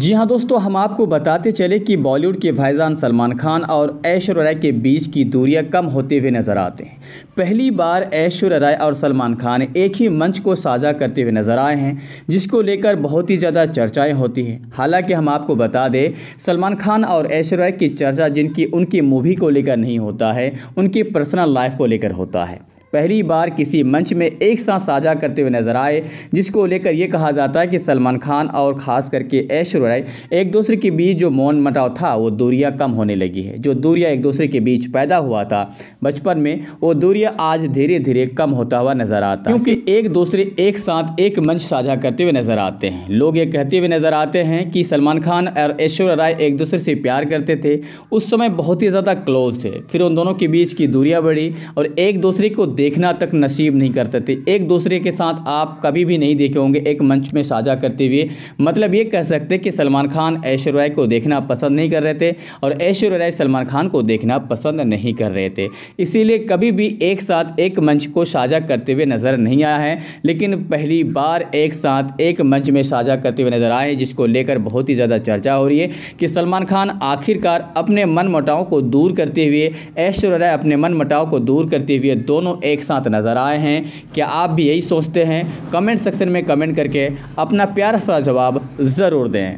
जी हाँ दोस्तों हम आपको बताते चले कि बॉलीवुड के भाईजान सलमान खान और ऐश्वर्य राय के बीच की दूरियां कम होते हुए नजर आते हैं पहली बार ऐश्वर्य राय और सलमान खान एक ही मंच को साझा करते हुए नजर आए हैं जिसको लेकर बहुत ही ज़्यादा चर्चाएं होती हैं हालांकि हम आपको बता दें सलमान खान और ऐश्वर्य राय की चर्चा जिनकी उनकी मूवी को लेकर नहीं होता है उनकी पर्सनल लाइफ को लेकर होता है पहली बार किसी मंच में एक साथ साझा करते हुए नजर आए जिसको लेकर यह कहा जाता है कि सलमान खान और ख़ास करके ऐश्वर्य राय एक दूसरे के बीच जो मौन मटाव था वो दूरिया कम होने लगी है जो दूरिया एक दूसरे के बीच पैदा हुआ था बचपन में वो दूरिया आज धीरे धीरे कम होता हुआ नजर आता क्योंकि एक दूसरे एक साथ एक मंच साझा करते हुए नजर आते हैं लोग ये कहते हुए नजर आते हैं कि सलमान खान और ऐश्वर्य राय एक दूसरे से प्यार करते थे उस समय बहुत ही ज़्यादा क्लोज थे फिर उन दोनों के बीच की दूरियाँ बढ़ी और एक दूसरे को देखना तक नसीब नहीं करते थे एक दूसरे के साथ आप कभी भी नहीं देखे होंगे एक मंच में साझा करते हुए मतलब ये कह सकते कि सलमान खान ऐश्वर्य राय को देखना पसंद नहीं कर रहे थे और ऐश्वर्य सलमान खान को देखना पसंद नहीं कर रहे थे इसीलिए कभी भी एक साथ एक मंच को साझा करते हुए नज़र नहीं आया है लेकिन पहली बार एक साथ एक मंच में साझा करते हुए नज़र आए जिसको लेकर बहुत ही ज़्यादा चर्चा हो रही है कि सलमान खान आखिरकार अपने मन मटाव को दूर करते हुए ऐश्वर्य राय अपने मन मटाव को दूर करते हुए दोनों एक साथ नज़र आए हैं क्या आप भी यही सोचते हैं कमेंट सेक्शन में कमेंट करके अपना प्यारा सा जवाब ज़रूर दें